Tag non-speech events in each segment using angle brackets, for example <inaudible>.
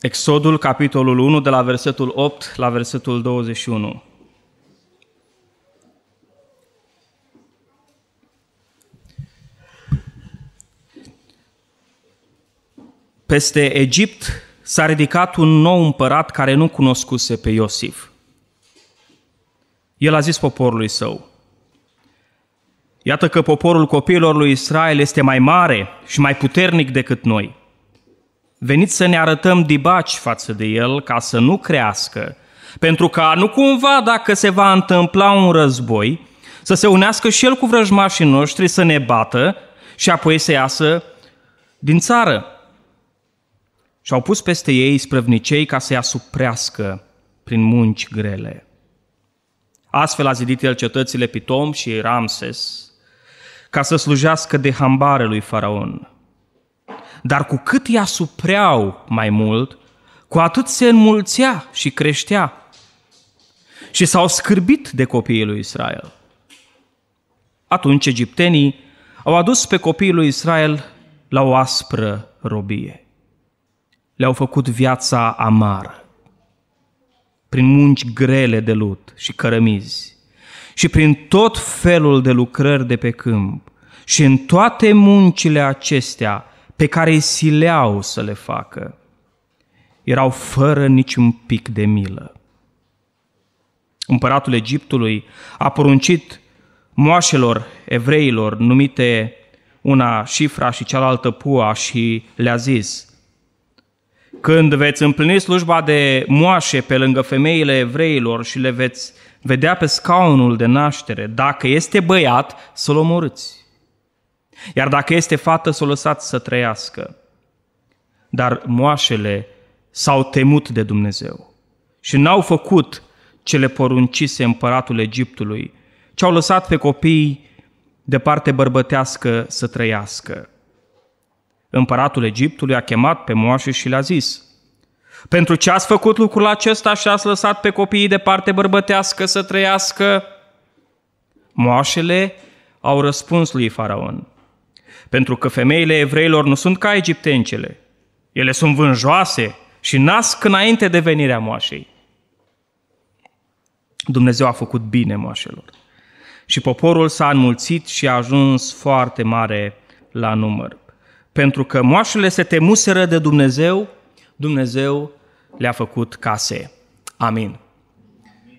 Exodul, capitolul 1, de la versetul 8 la versetul 21. Peste Egipt s-a ridicat un nou împărat care nu cunoscuse pe Iosif. El a zis poporului său, Iată că poporul copiilor lui Israel este mai mare și mai puternic decât noi – Veniți să ne arătăm dibaci față de el ca să nu crească, pentru ca nu cumva dacă se va întâmpla un război, să se unească și el cu vrăjmașii noștri, să ne bată și apoi să iasă din țară. Și au pus peste ei sprăvnicei ca să-i asuprească prin munci grele. Astfel a zidit el cetățile Pitom și Ramses, ca să slujească de hambare lui Faraon dar cu cât i-a supreau mai mult, cu atât se înmulțea și creștea. Și s-au scârbit de copiii lui Israel. Atunci egiptenii au adus pe copiii lui Israel la o aspră robie. Le-au făcut viața amară, prin munci grele de lut și cărămizi, și prin tot felul de lucrări de pe câmp, și în toate muncile acestea pe care îi sileau să le facă, erau fără niciun pic de milă. Împăratul Egiptului a poruncit moașelor evreilor, numite una Șifra și cealaltă Pua, și le-a zis, Când veți împlini slujba de moașe pe lângă femeile evreilor și le veți vedea pe scaunul de naștere, dacă este băiat, să-l omorâți. Iar dacă este fată, să o lăsați să trăiască. Dar moașele s-au temut de Dumnezeu și n-au făcut ce le poruncise împăratul Egiptului, ci au lăsat pe copiii de parte bărbătească să trăiască. Împăratul Egiptului a chemat pe moașe și le-a zis, Pentru ce ați făcut lucrul acesta și ați lăsat pe copiii de parte bărbătească să trăiască? Moașele au răspuns lui Faraon, pentru că femeile evreilor nu sunt ca egiptencele. Ele sunt vânjoase și nasc înainte de venirea moașei. Dumnezeu a făcut bine moașelor. Și poporul s-a înmulțit și a ajuns foarte mare la număr. Pentru că moașele se temuseră de Dumnezeu, Dumnezeu le-a făcut case. Amin.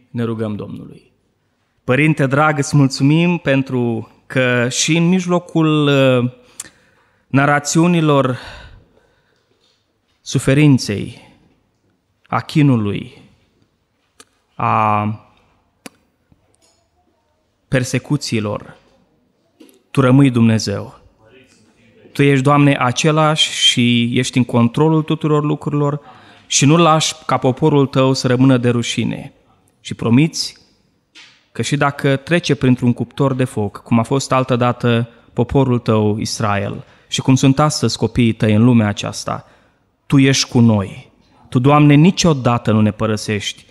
Ne rugăm Domnului. Părinte drag, îți mulțumim pentru că și în mijlocul uh, narațiunilor suferinței, a chinului, a persecuțiilor, Tu rămâi Dumnezeu. Tu ești, Doamne, același și ești în controlul tuturor lucrurilor și nu lași ca poporul Tău să rămână de rușine. Și promiți că și dacă trece printr-un cuptor de foc, cum a fost altădată poporul Tău, Israel, și cum sunt astăzi copiii tăi în lumea aceasta, Tu ești cu noi. Tu, Doamne, niciodată nu ne părăsești.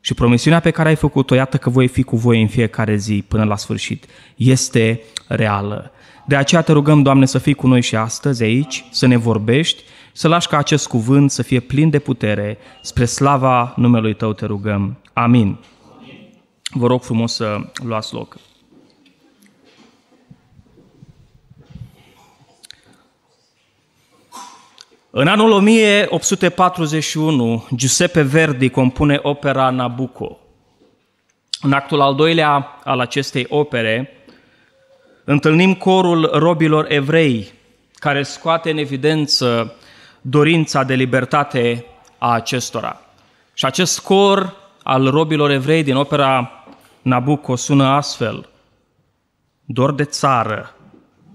Și promisiunea pe care ai făcut-o, iată că voi fi cu voi în fiecare zi până la sfârșit, este reală. De aceea te rugăm, Doamne, să fii cu noi și astăzi aici, să ne vorbești, să lași ca acest cuvânt să fie plin de putere. Spre slava numelui Tău te rugăm. Amin. Vă rog frumos să luați loc. În anul 1841, Giuseppe Verdi compune opera Nabucco. În actul al doilea al acestei opere, întâlnim corul robilor evrei, care scoate în evidență dorința de libertate a acestora. Și acest cor al robilor evrei din opera Nabucco sună astfel. Dor de țară,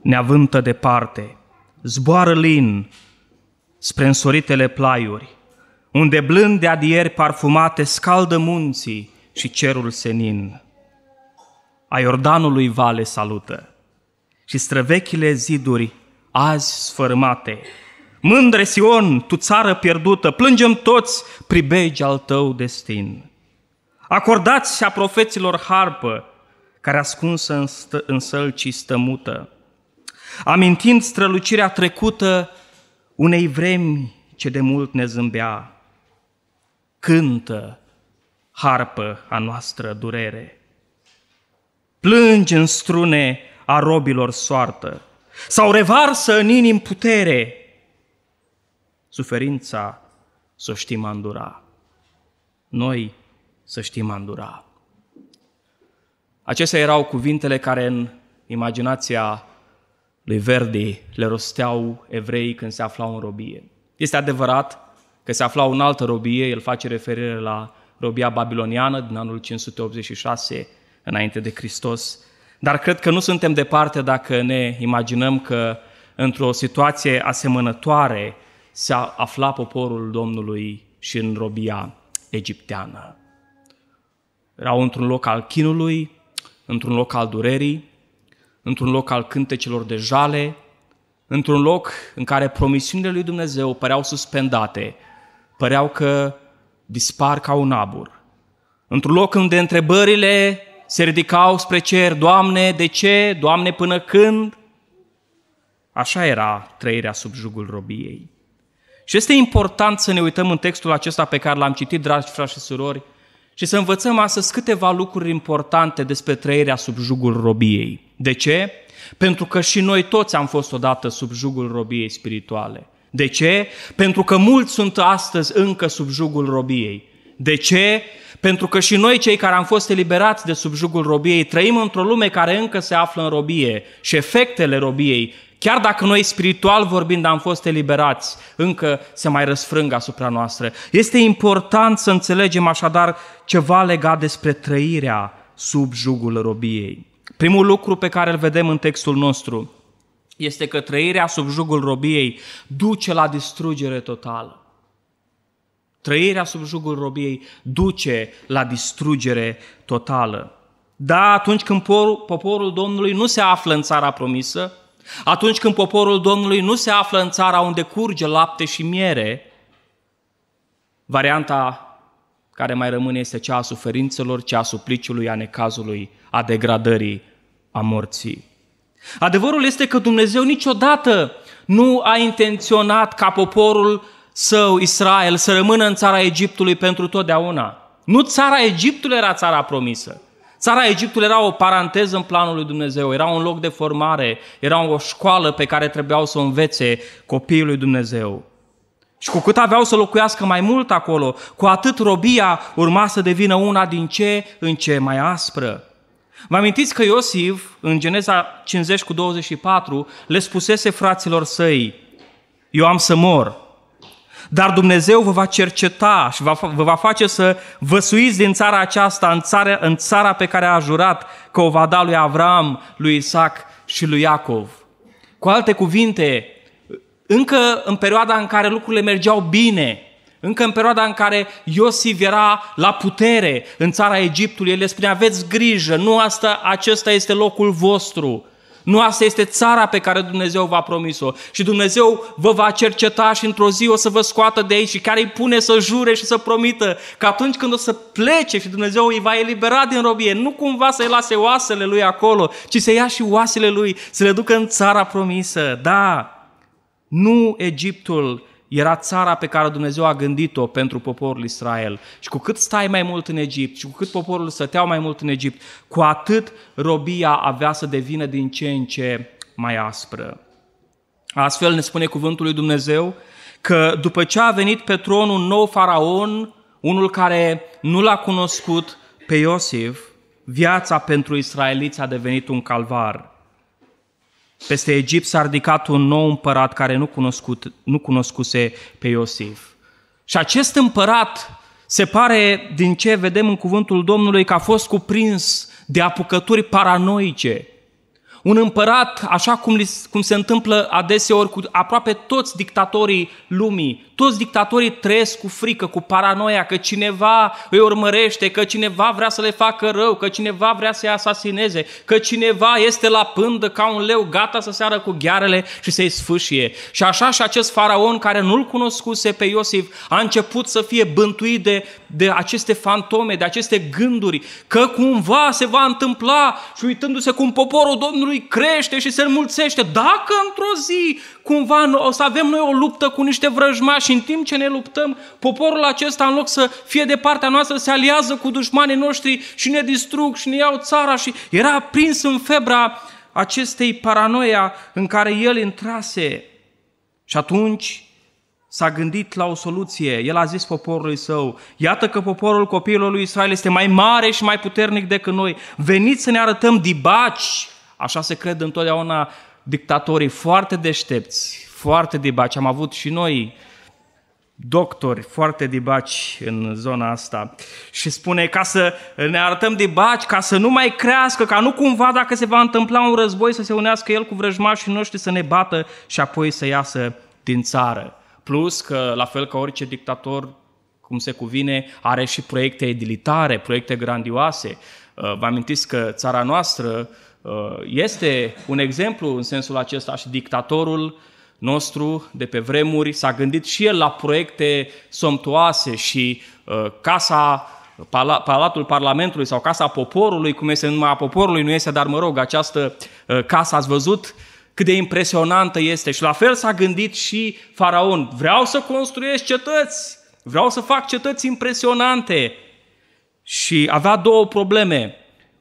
neavântă de departe, zboară lin, spre însoritele plaiuri, unde blând de adieri parfumate scaldă munții și cerul senin. A Iordanului vale salută și străvechile ziduri azi sfărmate. Mândre Sion, tu țară pierdută, plângem toți pribegi al tău destin. Acordați a profeților harpă, care ascunsă în, stă, în sălcii stămută, amintind strălucirea trecută unei vremi ce de mult ne zâmbea, cântă harpă a noastră durere. Plânge în strune a robilor soartă, sau revarsă în inim putere. Suferința să știm îndura. Noi să știm îndura. Acestea erau cuvintele care în imaginația lui Verdi le rosteau evrei când se aflau în robie. Este adevărat că se aflau în altă robie, el face referire la robia babiloniană din anul 586 înainte de Hristos, dar cred că nu suntem departe dacă ne imaginăm că într-o situație asemănătoare se afla poporul Domnului și în robia egipteană. Erau într-un loc al chinului, într-un loc al durerii, într-un loc al cântecelor de jale, într-un loc în care promisiunile lui Dumnezeu păreau suspendate, păreau că dispar ca un abur. Într-un loc unde întrebările se ridicau spre cer, Doamne, de ce? Doamne, până când? Așa era trăirea sub jugul robiei. Și este important să ne uităm în textul acesta pe care l-am citit, dragi frați și surori, și să învățăm astăzi câteva lucruri importante despre trăirea sub jugul robiei. De ce? Pentru că și noi toți am fost odată sub jugul robiei spirituale. De ce? Pentru că mulți sunt astăzi încă sub jugul robiei. De ce? Pentru că și noi, cei care am fost eliberați de sub jugul robiei, trăim într-o lume care încă se află în robie și efectele robiei Chiar dacă noi spiritual vorbind am fost eliberați, încă se mai răsfrângă asupra noastră. Este important să înțelegem așadar ceva legat despre trăirea sub jugul robiei. Primul lucru pe care îl vedem în textul nostru este că trăirea sub jugul robiei duce la distrugere totală. Trăirea sub jugul robiei duce la distrugere totală. Da, atunci când poporul Domnului nu se află în țara promisă, atunci când poporul Domnului nu se află în țara unde curge lapte și miere, varianta care mai rămâne este cea a suferințelor, cea a supliciului, a necazului, a degradării, a morții. Adevărul este că Dumnezeu niciodată nu a intenționat ca poporul său, Israel, să rămână în țara Egiptului pentru totdeauna. Nu țara Egiptului era țara promisă. Țara Egiptul era o paranteză în planul lui Dumnezeu, era un loc de formare, era o școală pe care trebuiau să o învețe copiii lui Dumnezeu. Și cu cât aveau să locuiască mai mult acolo, cu atât robia urma să devină una din ce în ce mai aspră. Vă amintiți că Iosif, în Geneza 50 cu 24, le spusese fraților săi, eu am să mor, dar Dumnezeu vă va cerceta și vă va face să vă suiți din țara aceasta în țara, în țara pe care a jurat că o va da lui Avram, lui Isaac și lui Iacov. Cu alte cuvinte, încă în perioada în care lucrurile mergeau bine, încă în perioada în care Iosif era la putere în țara Egiptului, el le spunea, aveți grijă, nu asta, acesta este locul vostru. Nu asta este țara pe care Dumnezeu v-a promis-o. Și Dumnezeu vă va cerceta și într-o zi o să vă scoată de aici și care îi pune să jure și să promită că atunci când o să plece și Dumnezeu îi va elibera din robie, nu cumva să-i lase oasele lui acolo, ci să ia și oasele lui, să le ducă în țara promisă. Da, nu Egiptul era țara pe care Dumnezeu a gândit-o pentru poporul Israel. Și cu cât stai mai mult în Egipt și cu cât poporul stătea mai mult în Egipt, cu atât robia avea să devină din ce în ce mai aspră. Astfel ne spune cuvântul lui Dumnezeu că după ce a venit pe tron un nou faraon, unul care nu l-a cunoscut pe Iosif, viața pentru israeliți a devenit un calvar. Peste Egipt s-a ridicat un nou împărat care nu, cunoscut, nu cunoscuse pe Iosif. Și acest împărat se pare, din ce vedem în cuvântul Domnului, că a fost cuprins de apucături paranoice. Un împărat, așa cum, cum se întâmplă adeseori cu aproape toți dictatorii lumii, toți dictatorii trăiesc cu frică, cu paranoia, că cineva îi urmărește, că cineva vrea să le facă rău, că cineva vrea să-i asasineze, că cineva este la pândă ca un leu gata să seară cu ghearele și să-i sfâșie. Și așa și acest faraon care nu-l cunoscuse pe Iosif a început să fie bântuit de, de aceste fantome, de aceste gânduri, că cumva se va întâmpla și uitându-se cum poporul Domnului crește și se înmulțește, dacă într-o zi cumva o să avem noi o luptă cu niște vrăjmași. În timp ce ne luptăm, poporul acesta, în loc să fie de partea noastră, se aliază cu dușmanii noștri și ne distrug și ne iau țara. Și era prins în febra acestei paranoia în care el intrase. Și atunci s-a gândit la o soluție. El a zis poporului său, iată că poporul copiilor lui Israel este mai mare și mai puternic decât noi. Veniți să ne arătăm dibaci. Așa se cred întotdeauna dictatorii foarte deștepți, foarte dibaci. Am avut și noi doctori foarte dibaci în zona asta și spune ca să ne arătăm dibaci, ca să nu mai crească, ca nu cumva dacă se va întâmpla un război să se unească el cu vrăjmașii noștri să ne bată și apoi să iasă din țară. Plus că, la fel ca orice dictator, cum se cuvine, are și proiecte edilitare, proiecte grandioase. Uh, vă amintiți că țara noastră Uh, este un exemplu în sensul acesta și dictatorul nostru de pe vremuri s-a gândit și el la proiecte somptuoase și uh, casa Palatul Parlamentului sau Casa Poporului, cum este numai a Poporului, nu este, dar mă rog, această uh, casă ați văzut cât de impresionantă este. Și la fel s-a gândit și faraon. Vreau să construiesc cetăți, vreau să fac cetăți impresionante. Și avea două probleme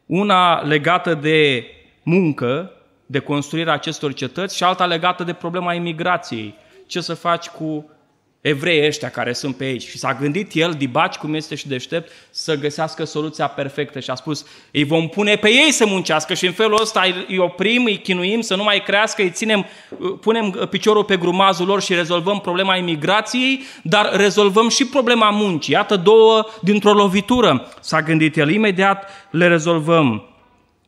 una legată de muncă, de construirea acestor cetăți și alta legată de problema imigrației. Ce să faci cu Evrei ăștia care sunt pe aici. Și s-a gândit el, dibaci cum este și deștept, să găsească soluția perfectă și a spus, îi vom pune pe ei să muncească și în felul ăsta îi oprim, îi chinuim să nu mai crească, îi ținem, punem piciorul pe grumazul lor și rezolvăm problema imigrației, dar rezolvăm și problema muncii. Iată două dintr-o lovitură, s-a gândit el. Imediat le rezolvăm.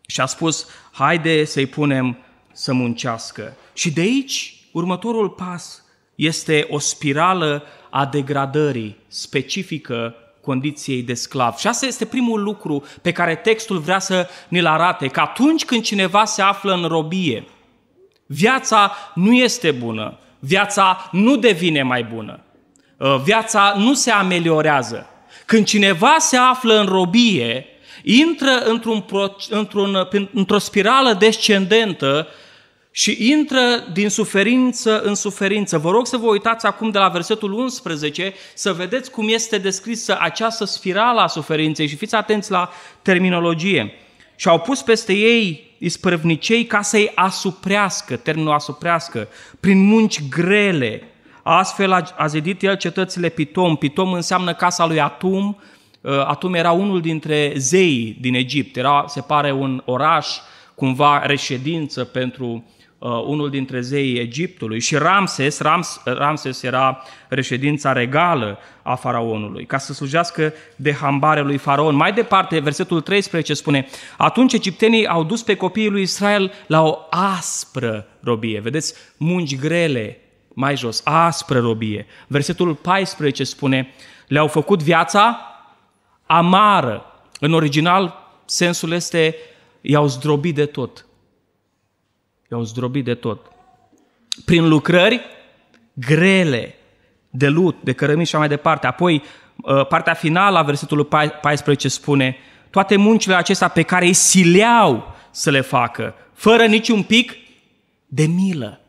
Și a spus, haide să-i punem să muncească. Și de aici, următorul pas – este o spirală a degradării specifică condiției de sclav. Și asta este primul lucru pe care textul vrea să ne-l arate, că atunci când cineva se află în robie, viața nu este bună, viața nu devine mai bună, uh, viața nu se ameliorează. Când cineva se află în robie, intră într-un, într-un, într-o spirală descendentă și intră din suferință în suferință. Vă rog să vă uitați acum de la versetul 11 să vedeți cum este descrisă această spirală a suferinței și fiți atenți la terminologie. Și au pus peste ei ispărvnicei ca să-i asuprească, termenul asuprească, prin munci grele. Astfel a zidit el cetățile Pitom. Pitom înseamnă casa lui Atum. Uh, Atum era unul dintre zeii din Egipt. Era, se pare, un oraș, cumva reședință pentru uh, Uh, unul dintre zeii Egiptului, și Ramses, Rams, uh, Ramses era reședința regală a faraonului, ca să slujească de hambare lui faraon. Mai departe, versetul 13 spune, atunci egiptenii au dus pe copiii lui Israel la o aspră robie. Vedeți, mungi grele, mai jos, aspră robie. Versetul 14 spune, le-au făcut viața amară. În original, sensul este, i-au zdrobit de tot I-au zdrobit de tot. Prin lucrări grele, de lut, de cărămit și mai departe. Apoi, uh, partea finală a versetului 14 spune toate muncile acestea pe care îi sileau să le facă, fără niciun pic de milă.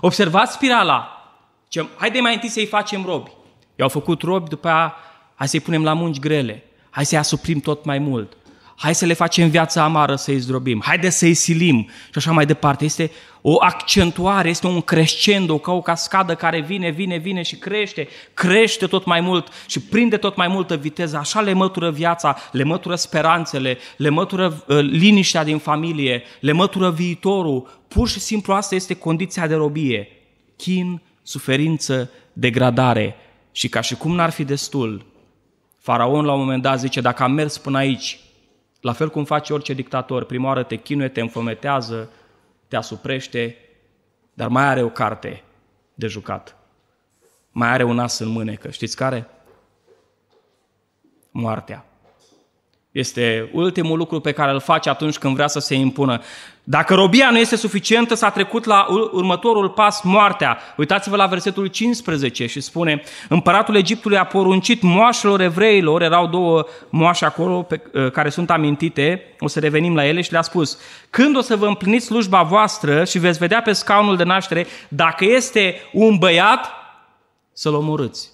Observați spirala. Zicem, de mai întâi să-i facem robi. I-au făcut robi, după aia hai să-i punem la munci grele. Hai să-i asuprim tot mai mult hai să le facem viața amară să-i zdrobim, haide să-i silim și așa mai departe. Este o accentuare, este un crescendo, ca o cascadă care vine, vine, vine și crește, crește tot mai mult și prinde tot mai multă viteză. Așa le mătură viața, le mătură speranțele, le mătură ă, liniștea din familie, le mătură viitorul. Pur și simplu asta este condiția de robie. Chin, suferință, degradare. Și ca și cum n-ar fi destul, Faraon la un moment dat zice, dacă am mers până aici, la fel cum face orice dictator, prima oară te chinuie, te înfometează, te asuprește, dar mai are o carte de jucat. Mai are un as în mânecă. Știți care? Moartea. Este ultimul lucru pe care îl face atunci când vrea să se impună. Dacă robia nu este suficientă, s-a trecut la următorul pas, moartea. Uitați-vă la versetul 15 și spune Împăratul Egiptului a poruncit moașelor evreilor, erau două moașe acolo pe, ă, care sunt amintite, o să revenim la ele și le-a spus Când o să vă împliniți slujba voastră și veți vedea pe scaunul de naștere, dacă este un băiat, să-l omorâți.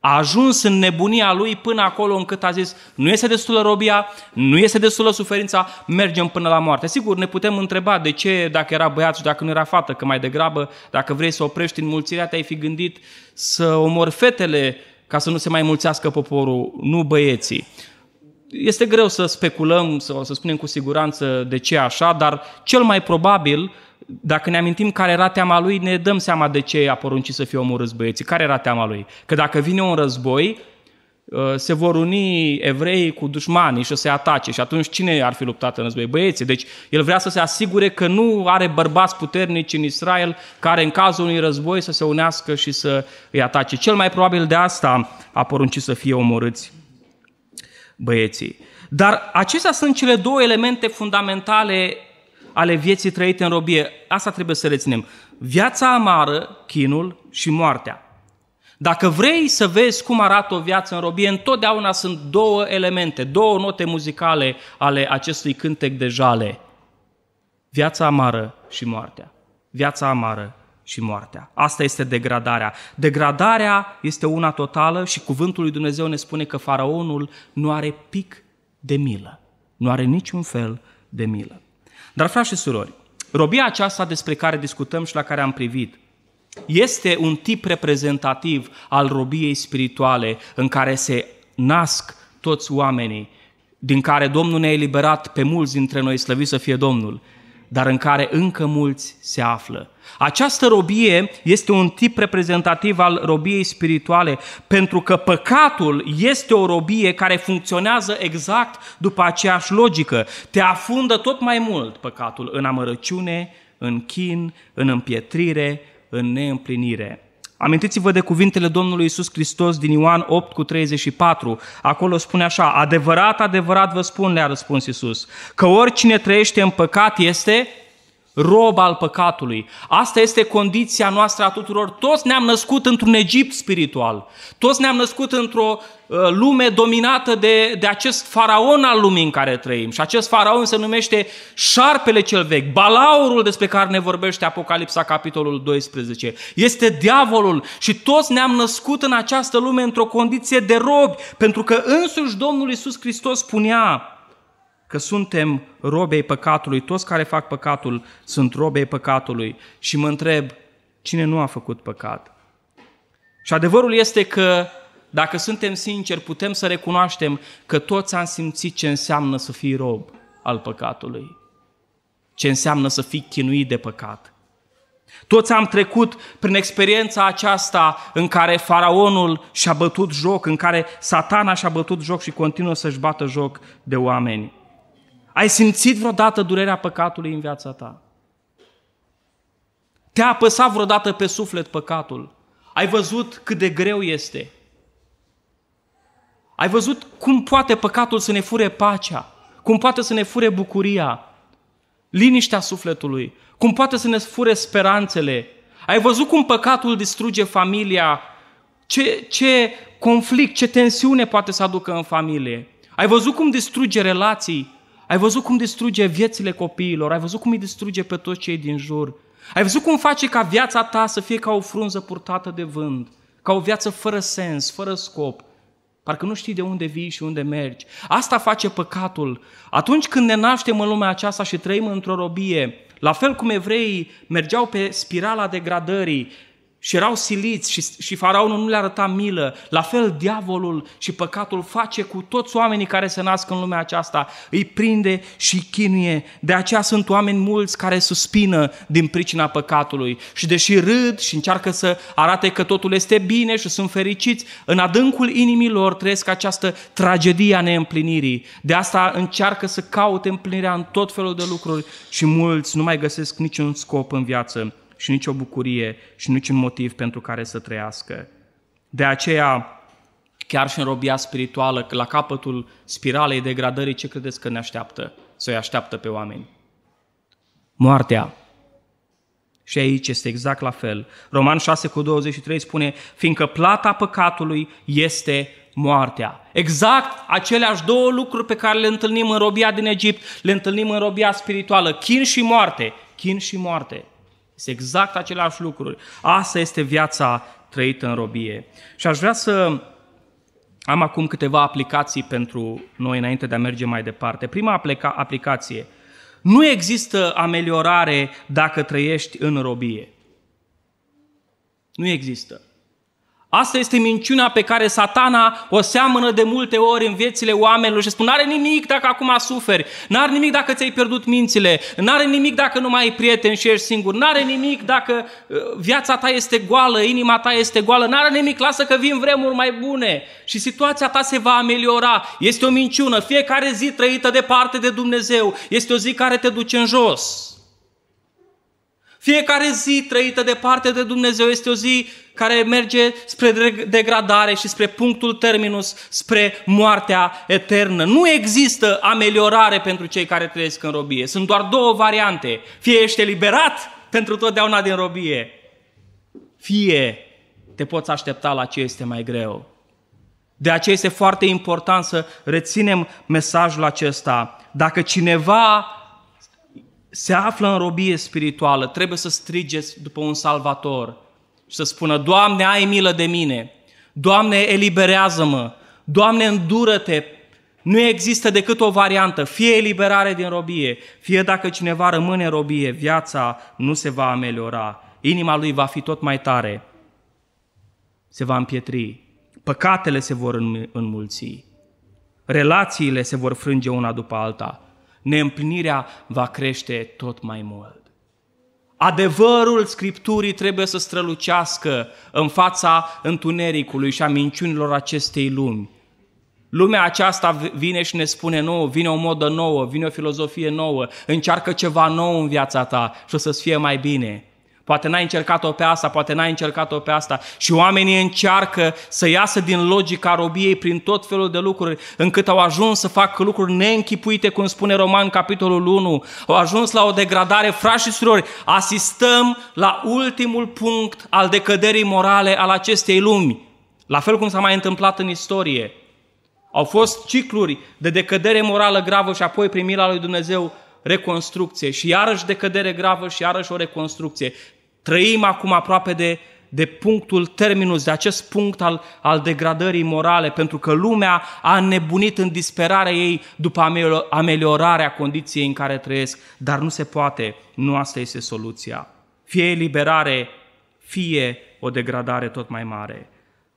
A ajuns în nebunia lui până acolo încât a zis, nu este destulă robia, nu este destulă suferința, mergem până la moarte. Sigur, ne putem întreba de ce, dacă era băiat și dacă nu era fată, că mai degrabă, dacă vrei să oprești înmulțirea, te-ai fi gândit să omor fetele ca să nu se mai mulțească poporul, nu băieții este greu să speculăm sau să spunem cu siguranță de ce așa, dar cel mai probabil, dacă ne amintim care era teama lui, ne dăm seama de ce a poruncit să fie omorâți băieții. Care era teama lui? Că dacă vine un război, uh, se vor uni evrei cu dușmanii și o să-i atace. Și atunci cine ar fi luptat în război? Băieții. Deci el vrea să se asigure că nu are bărbați puternici în Israel care în cazul unui război să se unească și să îi atace. Cel mai probabil de asta a poruncit să fie omorâți băieții. Dar acestea sunt cele două elemente fundamentale ale vieții trăite în robie. Asta trebuie să reținem. Viața amară, chinul și moartea. Dacă vrei să vezi cum arată o viață în robie, întotdeauna sunt două elemente, două note muzicale ale acestui cântec de jale. Viața amară și moartea. Viața amară și moartea. Asta este degradarea. Degradarea este una totală și cuvântul lui Dumnezeu ne spune că faraonul nu are pic de milă. Nu are niciun fel de milă. Dar, frați și surori, robia aceasta despre care discutăm și la care am privit, este un tip reprezentativ al robiei spirituale în care se nasc toți oamenii, din care Domnul ne-a eliberat pe mulți dintre noi, slăvit să fie Domnul dar în care încă mulți se află. Această robie este un tip reprezentativ al robiei spirituale, pentru că păcatul este o robie care funcționează exact după aceeași logică. Te afundă tot mai mult păcatul în amărăciune, în chin, în împietrire, în neîmplinire. Amintiți-vă de cuvintele Domnului Isus Hristos din Ioan 8 cu 34. Acolo spune așa, adevărat, adevărat vă spun, le-a răspuns Isus, că oricine trăiește în păcat este rob al păcatului. Asta este condiția noastră a tuturor. Toți ne-am născut într-un Egipt spiritual. Toți ne-am născut într-o uh, lume dominată de, de acest faraon al lumii în care trăim. Și acest faraon se numește șarpele cel vechi, balaurul despre care ne vorbește Apocalipsa capitolul 12. Este diavolul și toți ne-am născut în această lume într-o condiție de robi, pentru că însuși Domnul Iisus Hristos spunea că suntem robei păcatului, toți care fac păcatul sunt robei păcatului și mă întreb, cine nu a făcut păcat? Și adevărul este că, dacă suntem sinceri, putem să recunoaștem că toți am simțit ce înseamnă să fii rob al păcatului, ce înseamnă să fii chinuit de păcat. Toți am trecut prin experiența aceasta în care faraonul și-a bătut joc, în care satana și-a bătut joc și continuă să-și bată joc de oameni. Ai simțit vreodată durerea păcatului în viața ta? Te-a apăsat vreodată pe suflet păcatul? Ai văzut cât de greu este? Ai văzut cum poate păcatul să ne fure pacea? Cum poate să ne fure bucuria? Liniștea sufletului? Cum poate să ne fure speranțele? Ai văzut cum păcatul distruge familia? Ce, ce conflict, ce tensiune poate să aducă în familie? Ai văzut cum distruge relații? Ai văzut cum distruge viețile copiilor, ai văzut cum îi distruge pe toți cei din jur. Ai văzut cum face ca viața ta să fie ca o frunză purtată de vânt, ca o viață fără sens, fără scop. Parcă nu știi de unde vii și unde mergi. Asta face păcatul. Atunci când ne naștem în lumea aceasta și trăim într-o robie, la fel cum evreii mergeau pe spirala degradării, și erau siliți și, și faraonul nu le arăta milă. La fel, diavolul și păcatul face cu toți oamenii care se nasc în lumea aceasta. Îi prinde și îi chinuie. De aceea sunt oameni mulți care suspină din pricina păcatului. Și deși râd și încearcă să arate că totul este bine și sunt fericiți, în adâncul inimilor trăiesc această tragedie a neîmplinirii. De asta încearcă să caute împlinirea în tot felul de lucruri și mulți nu mai găsesc niciun scop în viață și nici o bucurie și nici un motiv pentru care să trăiască. De aceea, chiar și în robia spirituală, la capătul spiralei degradării, ce credeți că ne așteaptă? Să-i așteaptă pe oameni. Moartea. Și aici este exact la fel. Roman 6 cu 23 spune, fiindcă plata păcatului este moartea. Exact aceleași două lucruri pe care le întâlnim în robia din Egipt, le întâlnim în robia spirituală, chin și moarte, chin și moarte. Este exact aceleași lucruri. Asta este viața trăită în robie. Și aș vrea să am acum câteva aplicații pentru noi înainte de a merge mai departe. Prima aplica- aplicație. Nu există ameliorare dacă trăiești în robie. Nu există. Asta este minciuna pe care satana o seamănă de multe ori în viețile oamenilor și spune: n-are nimic dacă acum suferi, n-are nimic dacă ți-ai pierdut mințile, n-are nimic dacă nu mai ai prieteni și ești singur, n-are nimic dacă uh, viața ta este goală, inima ta este goală, n-are nimic, lasă că vin vremuri mai bune și situația ta se va ameliora. Este o minciună, fiecare zi trăită departe de Dumnezeu, este o zi care te duce în jos. Fiecare zi trăită departe de Dumnezeu este o zi care merge spre degradare și spre punctul terminus, spre moartea eternă. Nu există ameliorare pentru cei care trăiesc în robie. Sunt doar două variante. Fie ești eliberat pentru totdeauna din robie, fie te poți aștepta la ce este mai greu. De aceea este foarte important să reținem mesajul acesta. Dacă cineva se află în robie spirituală, trebuie să strigeți după un salvator și să spună, Doamne, ai milă de mine, Doamne, eliberează-mă, Doamne, îndură-te, nu există decât o variantă, fie eliberare din robie, fie dacă cineva rămâne în robie, viața nu se va ameliora, inima lui va fi tot mai tare, se va împietri, păcatele se vor înmulți, relațiile se vor frânge una după alta, neîmplinirea va crește tot mai mult. Adevărul Scripturii trebuie să strălucească în fața întunericului și a minciunilor acestei lumi. Lumea aceasta vine și ne spune nouă, vine o modă nouă, vine o filozofie nouă, încearcă ceva nou în viața ta și o să-ți fie mai bine. Poate n-ai încercat-o pe asta, poate n-ai încercat-o pe asta. Și oamenii încearcă să iasă din logica robiei prin tot felul de lucruri, încât au ajuns să facă lucruri neînchipuite, cum spune Roman, capitolul 1. Au ajuns la o degradare. Frați și surori, asistăm la ultimul punct al decăderii morale al acestei lumi. La fel cum s-a mai întâmplat în istorie. Au fost cicluri de decădere morală gravă și apoi primirea lui Dumnezeu reconstrucție și iarăși decădere gravă și iarăși o reconstrucție. Trăim acum aproape de, de punctul terminus, de acest punct al, al degradării morale, pentru că lumea a nebunit în disperarea ei după ameliorarea condiției în care trăiesc, dar nu se poate, nu asta este soluția. Fie eliberare, fie o degradare tot mai mare.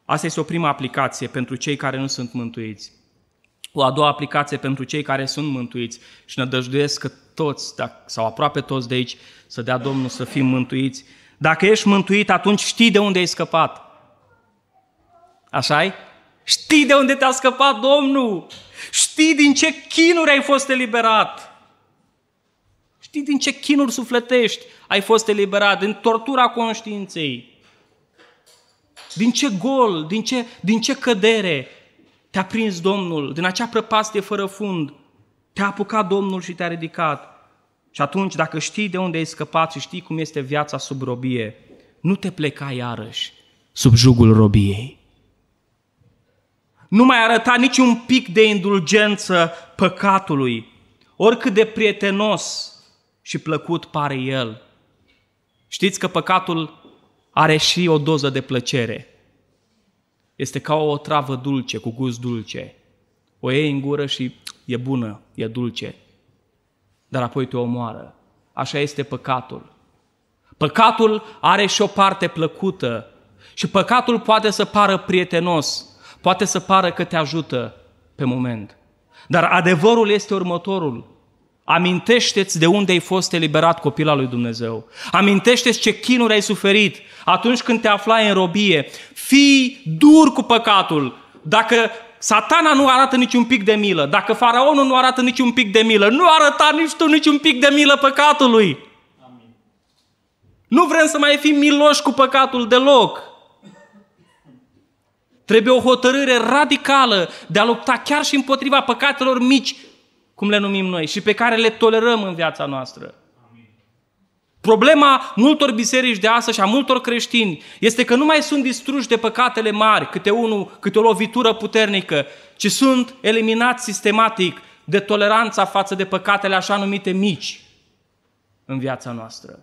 Asta este o primă aplicație pentru cei care nu sunt mântuiți. O a doua aplicație pentru cei care sunt mântuiți și ne dăjduiesc că toți, sau aproape toți de aici, să dea Domnul să fim mântuiți, dacă ești mântuit, atunci știi de unde ai scăpat. așa -i? Știi de unde te-a scăpat Domnul. Știi din ce chinuri ai fost eliberat. Știi din ce chinuri sufletești ai fost eliberat, din tortura conștiinței. Din ce gol, din ce, din ce cădere te-a prins Domnul, din acea prăpastie fără fund. Te-a apucat Domnul și te-a ridicat. Și atunci, dacă știi de unde ai scăpat și știi cum este viața sub robie, nu te pleca iarăși sub jugul robiei. Nu mai arăta niciun pic de indulgență păcatului, oricât de prietenos și plăcut pare el. Știți că păcatul are și o doză de plăcere. Este ca o travă dulce, cu gust dulce. O iei în gură și e bună, e dulce dar apoi te omoară. Așa este păcatul. Păcatul are și o parte plăcută și păcatul poate să pară prietenos, poate să pară că te ajută pe moment. Dar adevărul este următorul. Amintește-ți de unde ai fost eliberat copila lui Dumnezeu. Amintește-ți ce chinuri ai suferit atunci când te aflai în robie. Fii dur cu păcatul. Dacă Satana nu arată niciun pic de milă. Dacă faraonul nu arată niciun pic de milă, nu arăta nici tu niciun pic de milă păcatului. Amin. Nu vrem să mai fim miloși cu păcatul deloc. Trebuie o hotărâre radicală de a lupta chiar și împotriva păcatelor mici, cum le numim noi, și pe care le tolerăm în viața noastră. Problema multor biserici de astăzi și a multor creștini este că nu mai sunt distruși de păcatele mari, câte unul, câte o lovitură puternică, ci sunt eliminați sistematic de toleranța față de păcatele așa numite mici în viața noastră.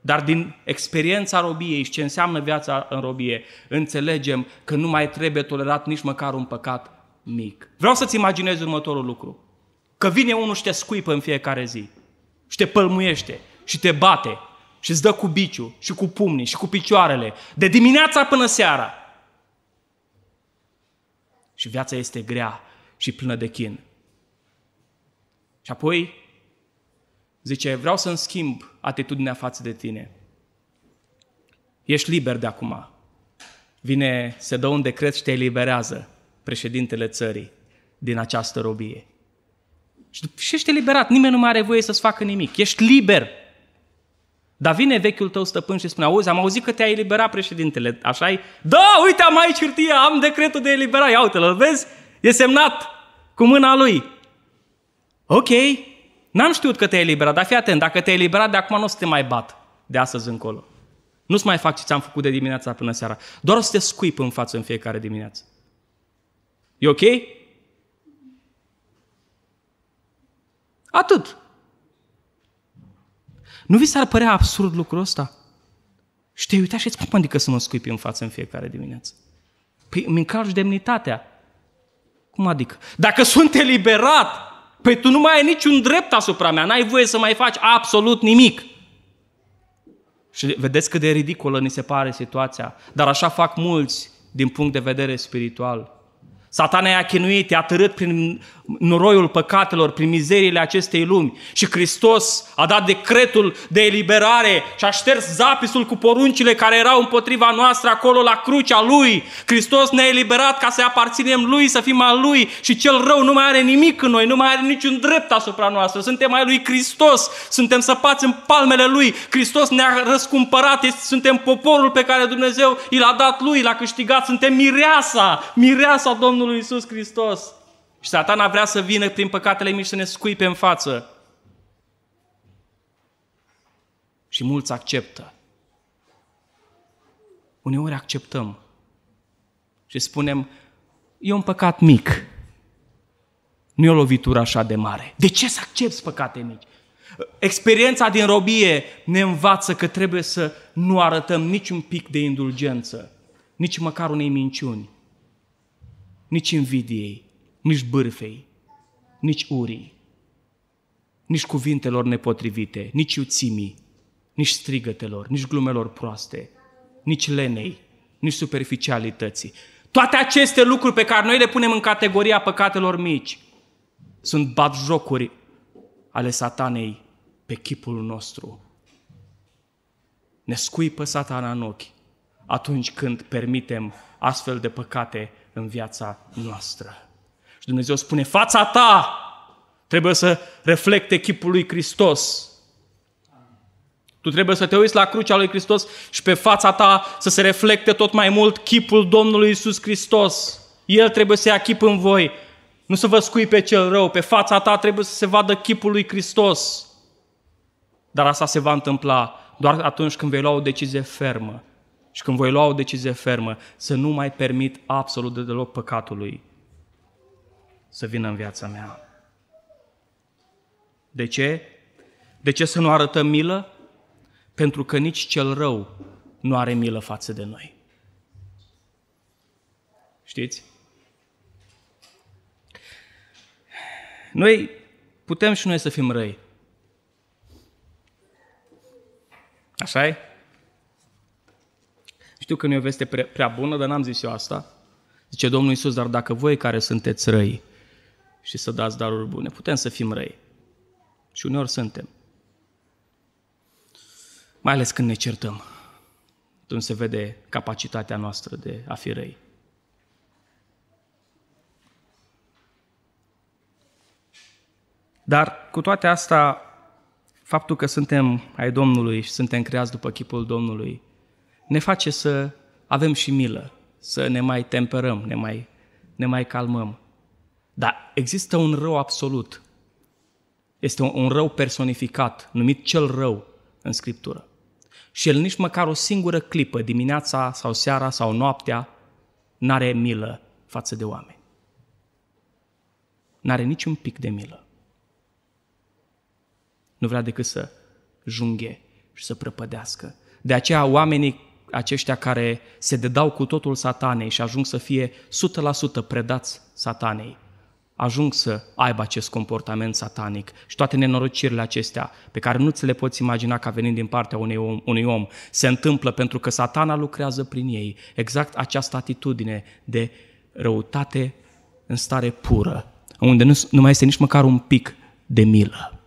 Dar din experiența robiei și ce înseamnă viața în robie, înțelegem că nu mai trebuie tolerat nici măcar un păcat mic. Vreau să-ți imaginezi următorul lucru. Că vine unul și te scuipă în fiecare zi și te pălmuiește și te bate și îți dă cu biciu și cu pumnii și cu picioarele, de dimineața până seara. Și viața este grea și plină de chin. Și apoi zice, vreau să-mi schimb atitudinea față de tine. Ești liber de acum. Vine, se dă un decret și te eliberează președintele țării din această robie. Și ești eliberat, nimeni nu mai are voie să-ți facă nimic. Ești liber dar vine vechiul tău stăpân și spune, auzi, am auzit că te-a eliberat președintele, așa e? Da, uite, am aici hârtia, am decretul de eliberare, ia uite îl vezi? E semnat cu mâna lui. Ok, n-am știut că te-ai eliberat, dar fii atent, dacă te-ai eliberat de acum nu o să te mai bat de astăzi încolo. Nu-ți mai fac ce ți-am făcut de dimineața până seara. Doar o să te scuip în față în fiecare dimineață. E ok? Atât. Nu vi s-ar părea absurd lucrul ăsta? Și te uita și îți cum adică să mă scuipi în față în fiecare dimineață? Păi îmi încalci demnitatea. Cum adică? Dacă sunt eliberat, păi tu nu mai ai niciun drept asupra mea, n-ai voie să mai faci absolut nimic. Și vedeți cât de ridicolă ni se pare situația. Dar așa fac mulți din punct de vedere spiritual. Satan a chinuit, i a târât prin noroiul păcatelor, prin mizeriile acestei lumi. Și Hristos a dat decretul de eliberare și a șters zapisul cu poruncile care erau împotriva noastră acolo la crucea Lui. Hristos ne-a eliberat ca să aparținem Lui, să fim al Lui și cel rău nu mai are nimic în noi, nu mai are niciun drept asupra noastră. Suntem ai Lui Hristos, suntem săpați în palmele Lui. Hristos ne-a răscumpărat, suntem poporul pe care Dumnezeu i l-a dat Lui, l-a câștigat, suntem mireasa, mireasa Domnului Domnului lui Isus Hristos. Și satana vrea să vină prin păcatele mici să ne scuipe în față. Și mulți acceptă. Uneori acceptăm și spunem, e un păcat mic, nu e o lovitură așa de mare. De ce să accepti păcate mici? Experiența din robie ne învață că trebuie să nu arătăm niciun pic de indulgență, nici măcar unei minciuni nici invidiei, nici bârfei, nici urii, nici cuvintelor nepotrivite, nici iuțimii, nici strigătelor, nici glumelor proaste, nici lenei, nici superficialității. Toate aceste lucruri pe care noi le punem în categoria păcatelor mici sunt batjocuri ale satanei pe chipul nostru. Ne scuipă satana în ochi atunci când permitem astfel de păcate în viața noastră. Și Dumnezeu spune, fața ta trebuie să reflecte chipul lui Hristos. Tu trebuie să te uiți la crucea lui Hristos și pe fața ta să se reflecte tot mai mult chipul Domnului Isus Hristos. El trebuie să ia chip în voi. Nu să vă scui pe cel rău. Pe fața ta trebuie să se vadă chipul lui Hristos. Dar asta se va întâmpla doar atunci când vei lua o decizie fermă și când voi lua o decizie fermă, să nu mai permit absolut de deloc păcatului să vină în viața mea. De ce? De ce să nu arătăm milă? Pentru că nici cel rău nu are milă față de noi. Știți? Noi putem și noi să fim răi. Așa e? Știu că nu e o veste prea, prea bună, dar n-am zis eu asta. Zice Domnul Iisus, dar dacă voi care sunteți răi și să dați daruri bune, putem să fim răi. Și uneori suntem. Mai ales când ne certăm. Atunci se vede capacitatea noastră de a fi răi. Dar cu toate astea, faptul că suntem ai Domnului și suntem creați după chipul Domnului, ne face să avem și milă, să ne mai temperăm, ne mai, ne mai calmăm. Dar există un rău absolut. Este un, un rău personificat, numit cel rău în Scriptură. Și el nici măcar o singură clipă, dimineața sau seara sau noaptea, n-are milă față de oameni. N-are niciun pic de milă. Nu vrea decât să junghe și să prăpădească. De aceea oamenii aceștia care se dedau cu totul satanei și ajung să fie 100% predați satanei, ajung să aibă acest comportament satanic și toate nenorocirile acestea pe care nu ți le poți imagina ca venind din partea unui om, unui om se întâmplă pentru că satana lucrează prin ei. Exact această atitudine de răutate în stare pură, unde nu, nu mai este nici măcar un pic de milă.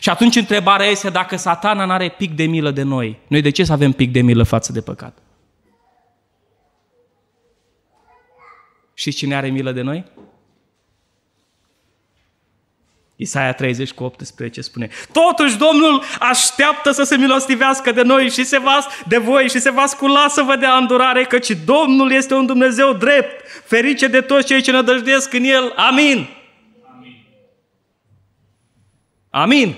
Și atunci întrebarea este dacă satana nu are pic de milă de noi, noi de ce să avem pic de milă față de păcat? Și cine are milă de noi? Isaia 30 cu 18 spune Totuși Domnul așteaptă să se milostivească de noi și se va, de voi și se va scula să vă dea îndurare căci Domnul este un Dumnezeu drept, ferice de toți cei ce nădăjduiesc în El. Amin. Amin.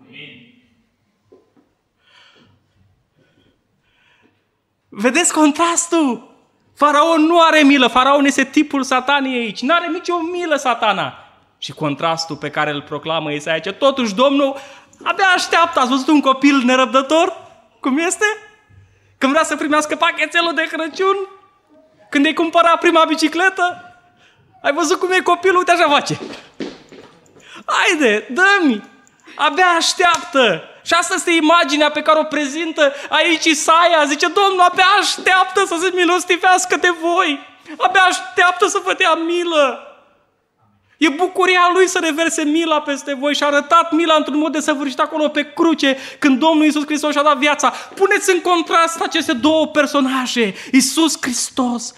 Amin. Vedeți contrastul? Faraon nu are milă, faraon este tipul sataniei aici, nu are nicio milă satana. Și contrastul pe care îl proclamă Isaia ce totuși Domnul abia așteaptă, ați văzut un copil nerăbdător? Cum este? Când vrea să primească pachetelul de Crăciun? Când îi cumpăra prima bicicletă? Ai văzut cum e copilul? Uite așa face. Haide, dă-mi! Abia așteaptă! Și asta este imaginea pe care o prezintă aici Isaia. Zice, Domnul, abia așteaptă să se milostivească de voi. Abia așteaptă să vă dea milă. E bucuria lui să reverse mila peste voi și a arătat mila într-un mod de săvârșit acolo pe cruce, când Domnul Isus Hristos și-a dat viața. Puneți în contrast aceste două personaje. Isus Hristos,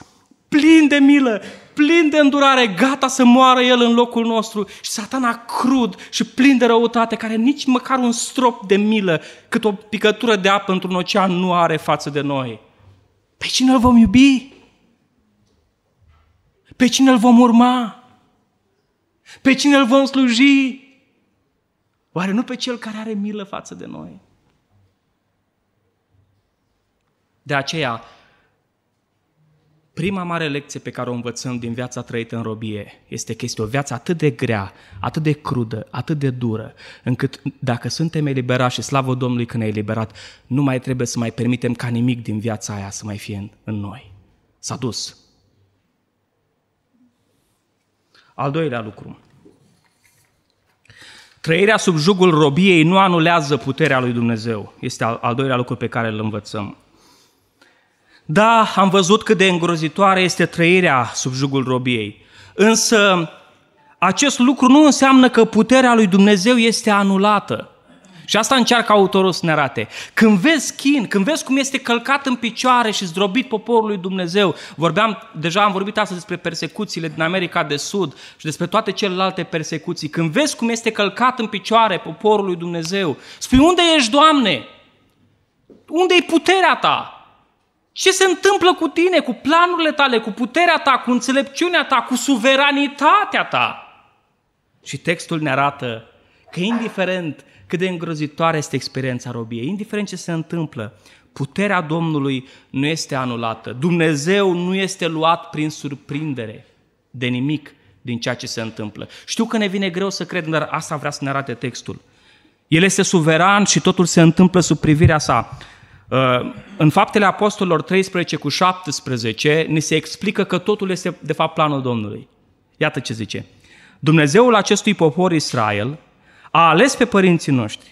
plin de milă, plin de îndurare, gata să moară El în locul nostru și satana crud și plin de răutate, care nici măcar un strop de milă, cât o picătură de apă într-un ocean nu are față de noi. Pe cine îl vom iubi? Pe cine îl vom urma? Pe cine îl vom sluji? Oare nu pe cel care are milă față de noi? De aceea, Prima mare lecție pe care o învățăm din viața trăită în robie este că este o viață atât de grea, atât de crudă, atât de dură, încât dacă suntem eliberați și slavă Domnului că ne ai eliberat, nu mai trebuie să mai permitem ca nimic din viața aia să mai fie în, în noi. S-a dus. Al doilea lucru. Trăirea sub jugul robiei nu anulează puterea lui Dumnezeu. Este al, al doilea lucru pe care îl învățăm. Da, am văzut cât de îngrozitoare este trăirea sub jugul robiei. Însă acest lucru nu înseamnă că puterea lui Dumnezeu este anulată. Și asta încearcă autorul să ne arate. Când vezi chin, când vezi cum este călcat în picioare și zdrobit poporul lui Dumnezeu, vorbeam, deja am vorbit astăzi despre persecuțiile din America de Sud și despre toate celelalte persecuții. Când vezi cum este călcat în picioare poporul lui Dumnezeu, spui, unde ești, Doamne? Unde e puterea ta? Ce se întâmplă cu tine, cu planurile tale, cu puterea ta, cu înțelepciunea ta, cu suveranitatea ta? Și textul ne arată că indiferent cât de îngrozitoare este experiența robiei, indiferent ce se întâmplă, puterea Domnului nu este anulată. Dumnezeu nu este luat prin surprindere de nimic din ceea ce se întâmplă. Știu că ne vine greu să credem, dar asta vrea să ne arate textul. El este suveran și totul se întâmplă sub privirea sa. În faptele apostolilor 13 cu 17 ne se explică că totul este de fapt planul Domnului. Iată ce zice. Dumnezeul acestui popor Israel a ales pe părinții noștri,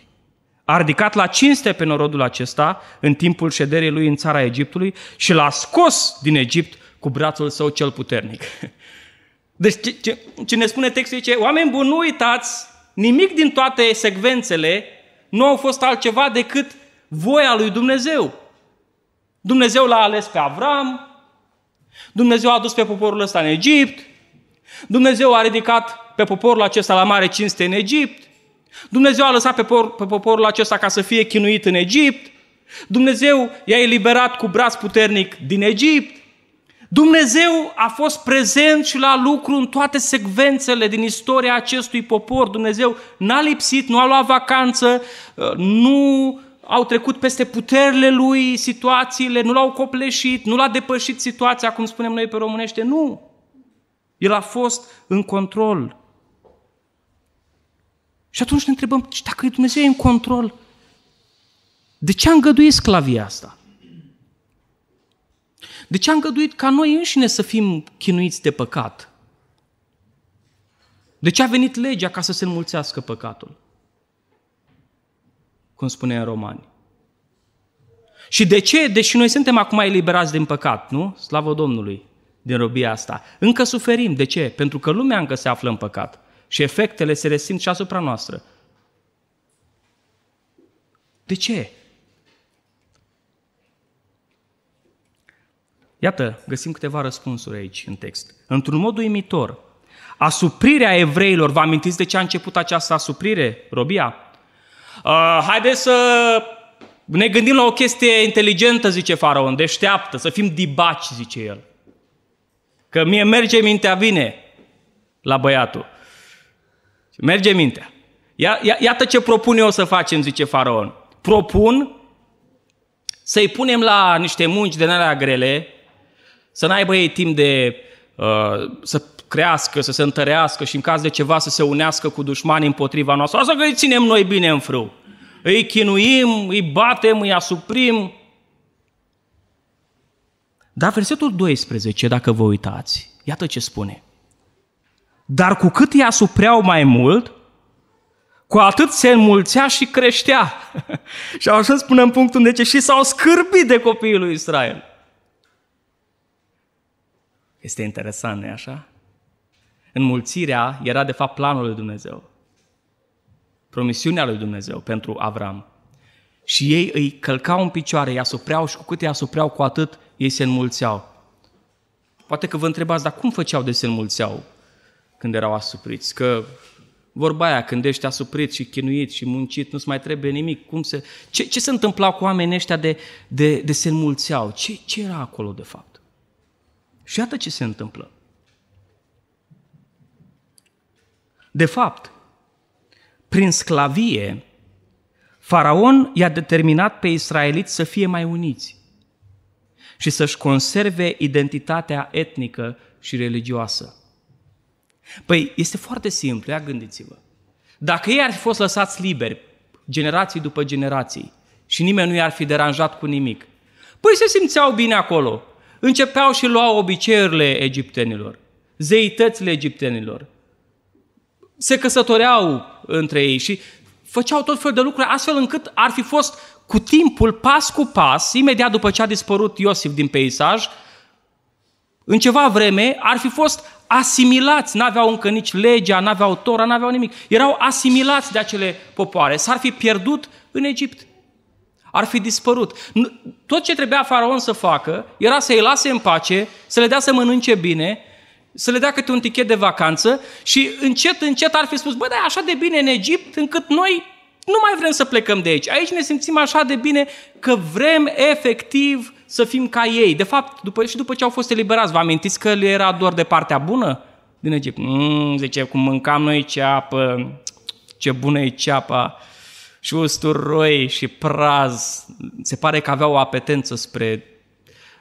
a ridicat la cinste pe norodul acesta în timpul șederii lui în țara Egiptului și l-a scos din Egipt cu brațul său cel puternic. <laughs> Deci ce, ce, ce ne spune textul zice, oameni buni, nu uitați, nimic din toate secvențele nu au fost altceva decât voia lui Dumnezeu. Dumnezeu l-a ales pe Avram, Dumnezeu a dus pe poporul ăsta în Egipt, Dumnezeu a ridicat pe poporul acesta la mare cinste în Egipt, Dumnezeu a lăsat pe, por, pe poporul acesta ca să fie chinuit în Egipt, Dumnezeu i-a eliberat cu braț puternic din Egipt, Dumnezeu a fost prezent și la lucru în toate secvențele din istoria acestui popor. Dumnezeu n-a lipsit, nu a luat vacanță, nu au trecut peste puterile lui, situațiile, nu l-au copleșit, nu l-a depășit situația, cum spunem noi pe românește, nu. El a fost în control. Și atunci ne întrebăm, dacă Dumnezeu e în control, de ce a îngăduit sclavia asta? De ce a îngăduit ca noi înșine să fim chinuiți de păcat? De ce a venit legea ca să se înmulțească păcatul? cum spune în Romani. Și de ce? Deși noi suntem acum eliberați din păcat, nu? Slavă Domnului din robia asta. Încă suferim. De ce? Pentru că lumea încă se află în păcat. Și efectele se resimt și asupra noastră. De ce? Iată, găsim câteva răspunsuri aici în text. Într-un mod uimitor, asuprirea evreilor, vă amintiți de ce a început această asuprire, robia? Uh, haideți să ne gândim la o chestie inteligentă, zice faraon, deșteaptă, să fim dibaci, zice el. Că mie merge mintea vine la băiatul. Merge mintea. Ia, ia, iată ce propun eu să facem, zice faraon. Propun să-i punem la niște munci de nalea grele, să n-aibă ei timp de uh, să crească, să se întărească și în caz de ceva să se unească cu dușmanii împotriva noastră. Asta că îi ținem noi bine în frâu. Îi chinuim, îi batem, îi asuprim. Dar versetul 12, dacă vă uitați, iată ce spune. Dar cu cât îi asupreau mai mult, cu atât se înmulțea și creștea. <laughs> și așa spune în punctul ce și s-au scârbit de copiii lui Israel. Este interesant, nu așa? Înmulțirea era de fapt planul lui Dumnezeu. Promisiunea lui Dumnezeu pentru Avram. Și ei îi călcau în picioare, îi asupreau și cu cât îi asupreau, cu atât ei se înmulțeau. Poate că vă întrebați, dar cum făceau de se înmulțeau când erau asupriți? Că vorba aia, când ești asuprit și chinuit și muncit, nu-ți mai trebuie nimic. Cum se... Ce, ce se întâmpla cu oamenii ăștia de, de, de se înmulțeau? Ce, ce era acolo de fapt? Și iată ce se întâmplă. De fapt, prin sclavie, Faraon i-a determinat pe israeliți să fie mai uniți și să-și conserve identitatea etnică și religioasă. Păi, este foarte simplu, ia gândiți-vă. Dacă ei ar fi fost lăsați liberi, generații după generații, și nimeni nu i-ar fi deranjat cu nimic, păi se simțeau bine acolo. Începeau și luau obiceiurile egiptenilor, zeitățile egiptenilor, se căsătoreau între ei și făceau tot fel de lucruri astfel încât ar fi fost cu timpul, pas cu pas, imediat după ce a dispărut Iosif din peisaj, în ceva vreme ar fi fost asimilați, n-aveau încă nici legea, n-aveau tora, n-aveau nimic. Erau asimilați de acele popoare, s-ar fi pierdut în Egipt. Ar fi dispărut. Tot ce trebuia faraon să facă era să-i lase în pace, să le dea să mănânce bine, să le dea câte un tichet de vacanță și încet, încet ar fi spus, bă, dar așa de bine în Egipt încât noi nu mai vrem să plecăm de aici. Aici ne simțim așa de bine că vrem efectiv să fim ca ei. De fapt, după, și după ce au fost eliberați, vă amintiți că le era doar de partea bună din Egipt? Mm, zice, cum mâncam noi ceapă, ce bună e ceapa, și usturoi și praz. Se pare că aveau o apetență spre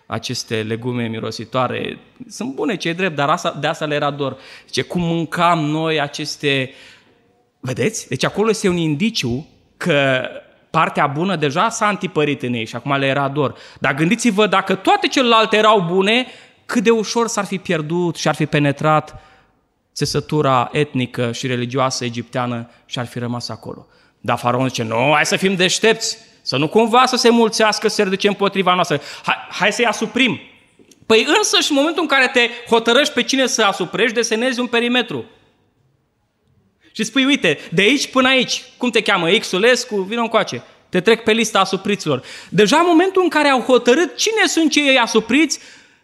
aceste legume mirositoare. Sunt bune, ce drept, dar asta, de asta le era dor. Zice, cum mâncam noi aceste... Vedeți? Deci acolo este un indiciu că partea bună deja s-a antipărit în ei și acum le era dor. Dar gândiți-vă, dacă toate celelalte erau bune, cât de ușor s-ar fi pierdut și ar fi penetrat țesătura etnică și religioasă egipteană și ar fi rămas acolo. Dar faraonul zice, nu, hai să fim deștepți, să nu cumva să se mulțească, să se ridice împotriva noastră. Hai, hai să-i asuprim. Păi însă și în momentul în care te hotărăști pe cine să asuprești, desenezi un perimetru. Și spui, uite, de aici până aici, cum te cheamă, Xulescu, vină încoace. Te trec pe lista asupriților. Deja în momentul în care au hotărât cine sunt cei asupriți,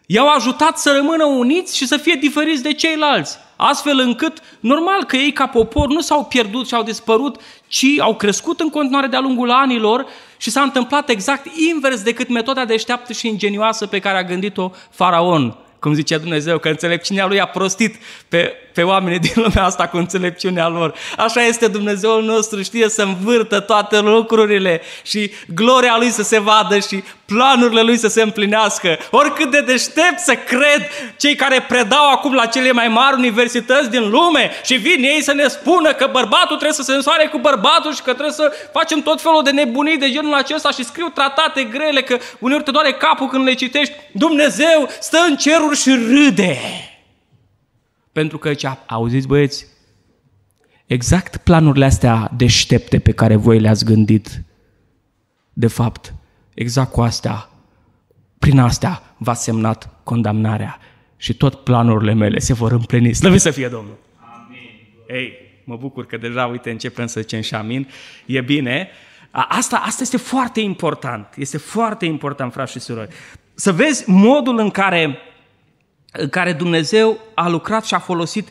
i-au ajutat să rămână uniți și să fie diferiți de ceilalți. Astfel încât, normal că ei ca popor nu s-au pierdut și au dispărut, ci au crescut în continuare de-a lungul anilor și s-a întâmplat exact invers decât metoda deșteaptă și ingenioasă pe care a gândit-o faraon. Cum zicea Dumnezeu, că înțelepciunea lui a prostit pe pe oamenii din lumea asta cu înțelepciunea lor. Așa este Dumnezeul nostru, știe să învârtă toate lucrurile și gloria Lui să se vadă și planurile Lui să se împlinească. Oricât de deștept să cred cei care predau acum la cele mai mari universități din lume și vin ei să ne spună că bărbatul trebuie să se însoare cu bărbatul și că trebuie să facem tot felul de nebunii de genul acesta și scriu tratate grele că uneori te doare capul când le citești. Dumnezeu stă în ceruri și râde. Pentru că ce auziți băieți, exact planurile astea deștepte pe care voi le-ați gândit, de fapt, exact cu astea, prin astea v-a semnat condamnarea și tot planurile mele se vor împlini. Slăvit să fie Domnul! Amin! Ei, mă bucur că deja, uite, începem să zicem și amin. E bine. Asta, asta este foarte important. Este foarte important, frați și surori. Să vezi modul în care în care Dumnezeu a lucrat și a folosit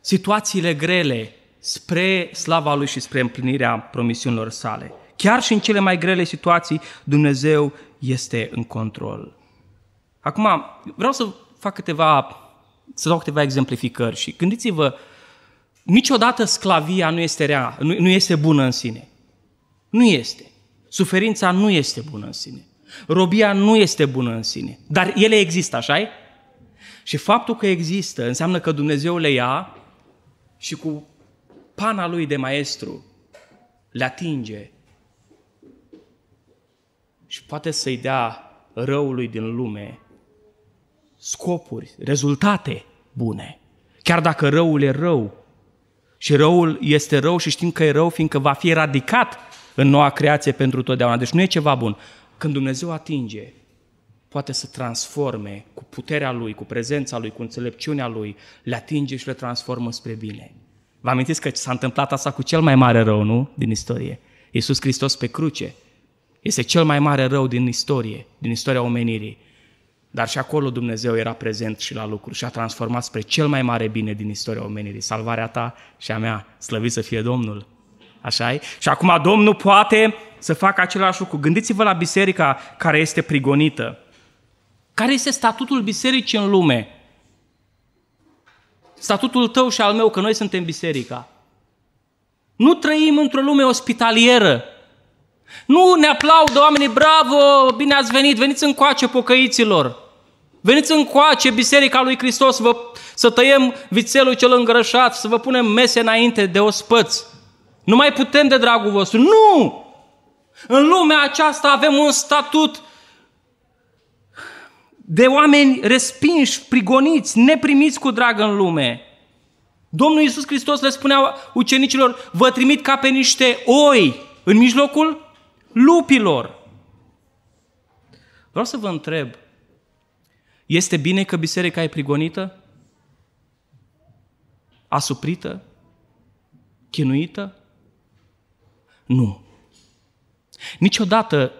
situațiile grele spre slava Lui și spre împlinirea promisiunilor sale. Chiar și în cele mai grele situații, Dumnezeu este în control. Acum, vreau să fac câteva, să dau câteva exemplificări și gândiți-vă, niciodată sclavia nu este rea, nu, nu este bună în sine. Nu este. Suferința nu este bună în sine. Robia nu este bună în sine. Dar ele există, așa -i? Și faptul că există înseamnă că Dumnezeu le ia și cu pana lui de maestru le atinge și poate să-i dea răului din lume scopuri, rezultate bune. Chiar dacă răul e rău și răul este rău și știm că e rău fiindcă va fi eradicat în noua creație pentru totdeauna. Deci nu e ceva bun. Când Dumnezeu atinge poate să transforme cu puterea Lui, cu prezența Lui, cu înțelepciunea Lui, le atinge și le transformă spre bine. Vă amintiți că s-a întâmplat asta cu cel mai mare rău, nu? Din istorie. Iisus Hristos pe cruce este cel mai mare rău din istorie, din istoria omenirii. Dar și acolo Dumnezeu era prezent și la lucru și a transformat spre cel mai mare bine din istoria omenirii. Salvarea ta și a mea, slăvit să fie Domnul. așa -i? Și acum Domnul poate să facă același lucru. Gândiți-vă la biserica care este prigonită. Care este statutul bisericii în lume? Statutul tău și al meu, că noi suntem biserica. Nu trăim într-o lume ospitalieră. Nu ne aplaudă oamenii, bravo, bine ați venit, veniți încoace pocăiților. Veniți încoace, Biserica lui Hristos, vă, să tăiem vițelul cel îngrășat, să vă punem mese înainte de ospăți. Nu mai putem de dragul vostru. Nu! În lumea aceasta avem un statut de oameni respinși, prigoniți, neprimiți cu drag în lume. Domnul Iisus Hristos le spunea ucenicilor, vă trimit ca pe niște oi în mijlocul lupilor. Vreau să vă întreb, este bine că biserica e prigonită? Asuprită? Chinuită? Nu. Niciodată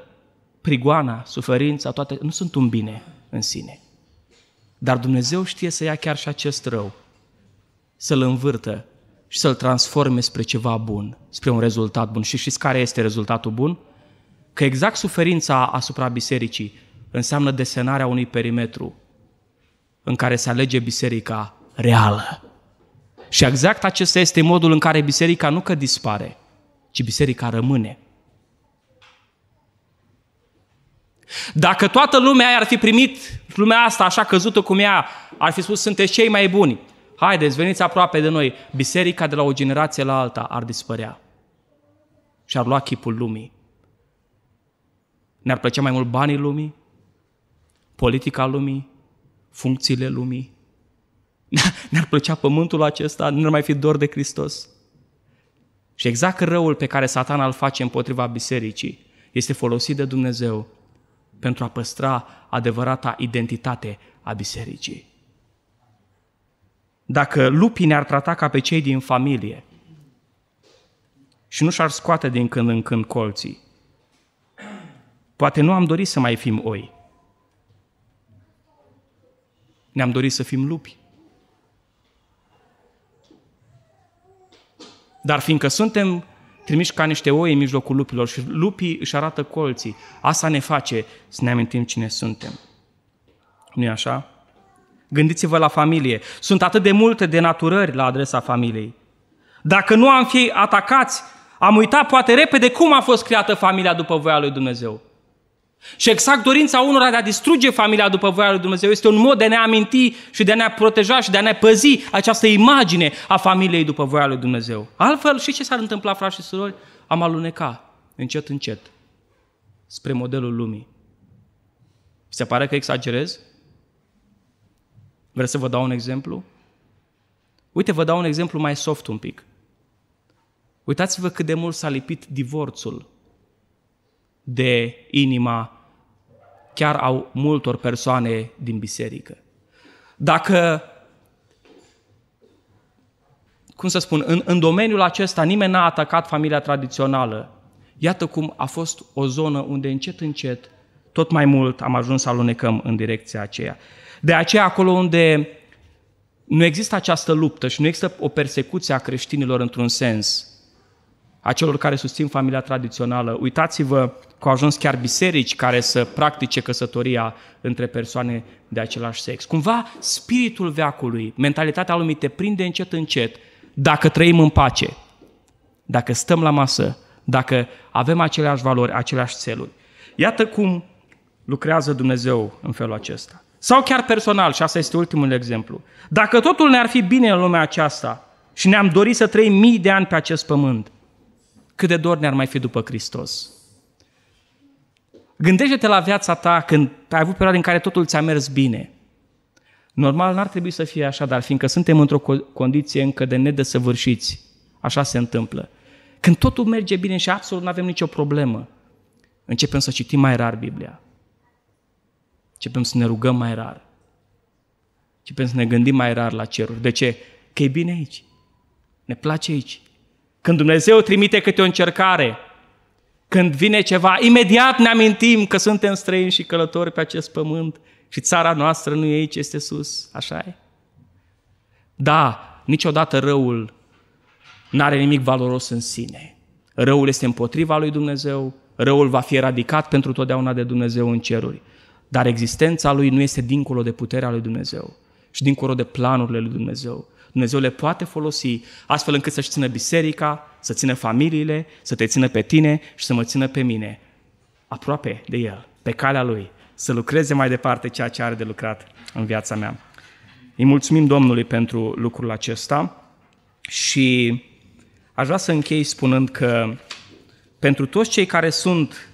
prigoana, suferința, toate nu sunt un bine în sine. Dar Dumnezeu știe să ia chiar și acest rău, să-l învârtă și să-l transforme spre ceva bun, spre un rezultat bun. Și știți care este rezultatul bun? Că exact suferința asupra bisericii înseamnă desenarea unui perimetru în care se alege biserica reală. Și exact acesta este modul în care biserica nu că dispare, ci biserica rămâne. Dacă toată lumea ar fi primit lumea asta așa căzută cum ea, ar fi spus, sunteți cei mai buni. Haideți, veniți aproape de noi. Biserica de la o generație la alta ar dispărea și ar lua chipul lumii. Ne-ar plăcea mai mult banii lumii, politica lumii, funcțiile lumii. <laughs> Ne-ar plăcea pământul acesta, nu ar mai fi dor de Hristos. Și exact răul pe care satan îl face împotriva bisericii este folosit de Dumnezeu pentru a păstra adevărata identitate a bisericii. Dacă lupii ne-ar trata ca pe cei din familie și nu și-ar scoate din când în când colții, poate nu am dorit să mai fim oi. Ne-am dorit să fim lupi. Dar fiindcă suntem trimiși ca niște oi în mijlocul lupilor și lupii își arată colții. Asta ne face să ne amintim cine suntem. nu e așa? Gândiți-vă la familie. Sunt atât de multe denaturări la adresa familiei. Dacă nu am fi atacați, am uitat poate repede cum a fost creată familia după voia lui Dumnezeu. Și exact dorința unora de a distruge familia după voia lui Dumnezeu este un mod de a ne aminti și de a ne proteja și de a ne păzi această imagine a familiei după voia lui Dumnezeu. Altfel, și ce s-ar întâmpla, frați și surori? Am aluneca încet, încet spre modelul lumii. Se pare că exagerez? Vreți să vă dau un exemplu? Uite, vă dau un exemplu mai soft un pic. Uitați-vă cât de mult s-a lipit divorțul de inima chiar au multor persoane din biserică. Dacă, cum să spun, în, în domeniul acesta nimeni n-a atacat familia tradițională, iată cum a fost o zonă unde încet, încet, tot mai mult am ajuns să alunecăm în direcția aceea. De aceea, acolo unde nu există această luptă și nu există o persecuție a creștinilor într-un sens, a celor care susțin familia tradițională. Uitați-vă că au ajuns chiar biserici care să practice căsătoria între persoane de același sex. Cumva spiritul veacului, mentalitatea lumii te prinde încet, încet, dacă trăim în pace, dacă stăm la masă, dacă avem aceleași valori, aceleași țeluri. Iată cum lucrează Dumnezeu în felul acesta. Sau chiar personal, și asta este ultimul exemplu. Dacă totul ne-ar fi bine în lumea aceasta și ne-am dorit să trăim mii de ani pe acest pământ, cât de dor ne-ar mai fi după Hristos. Gândește-te la viața ta când ai avut perioade în care totul ți-a mers bine. Normal, n-ar trebui să fie așa, dar fiindcă suntem într-o condiție încă de nedesăvârșiți, așa se întâmplă. Când totul merge bine și absolut nu avem nicio problemă, începem să citim mai rar Biblia. Începem să ne rugăm mai rar. Începem să ne gândim mai rar la ceruri. De ce? Că e bine aici. Ne place aici. Când Dumnezeu trimite câte o încercare, când vine ceva, imediat ne amintim că suntem străini și călători pe acest pământ și țara noastră nu e aici, este sus, așa e? Da, niciodată răul nu are nimic valoros în sine. Răul este împotriva lui Dumnezeu, răul va fi eradicat pentru totdeauna de Dumnezeu în ceruri. Dar existența lui nu este dincolo de puterea lui Dumnezeu și dincolo de planurile lui Dumnezeu. Dumnezeu le poate folosi astfel încât să-și țină biserica, să țină familiile, să te țină pe tine și să mă țină pe mine aproape de El, pe calea Lui, să lucreze mai departe ceea ce are de lucrat în viața mea. Îi mulțumim Domnului pentru lucrul acesta și aș vrea să închei spunând că pentru toți cei care sunt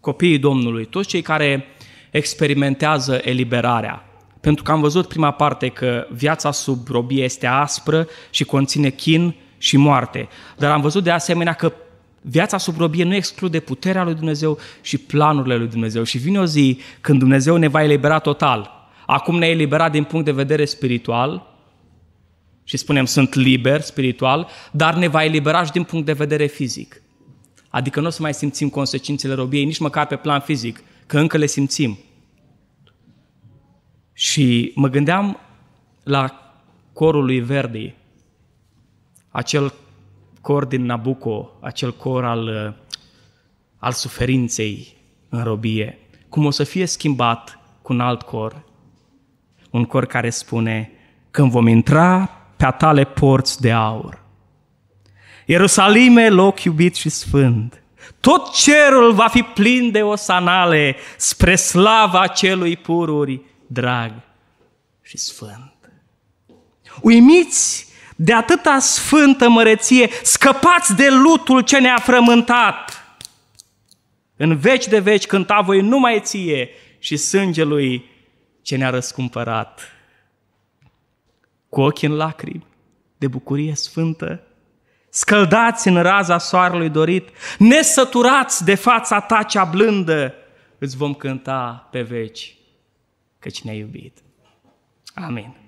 copiii Domnului, toți cei care experimentează eliberarea, pentru că am văzut prima parte că viața sub robie este aspră și conține chin și moarte. Dar am văzut de asemenea că viața sub robie nu exclude puterea lui Dumnezeu și planurile lui Dumnezeu. Și vine o zi când Dumnezeu ne va elibera total. Acum ne-a eliberat din punct de vedere spiritual și spunem sunt liber spiritual, dar ne va elibera și din punct de vedere fizic. Adică nu o să mai simțim consecințele robiei nici măcar pe plan fizic, că încă le simțim. Și mă gândeam la corul lui Verdi, acel cor din Nabucco, acel cor al, uh, al suferinței în robie, cum o să fie schimbat cu un alt cor, un cor care spune, când vom intra pe atale porți de aur, Ierusalime, loc iubit și sfânt, tot cerul va fi plin de osanale spre slava celui pururi drag și sfânt. Uimiți de atâta sfântă măreție, scăpați de lutul ce ne-a frământat. În veci de veci cânta voi numai ție și sângelui ce ne-a răscumpărat. Cu ochii în lacrimi, de bucurie sfântă, scăldați în raza soarelui dorit, nesăturați de fața ta cea blândă, îți vom cânta pe veci căci ne-a iubit. Amin.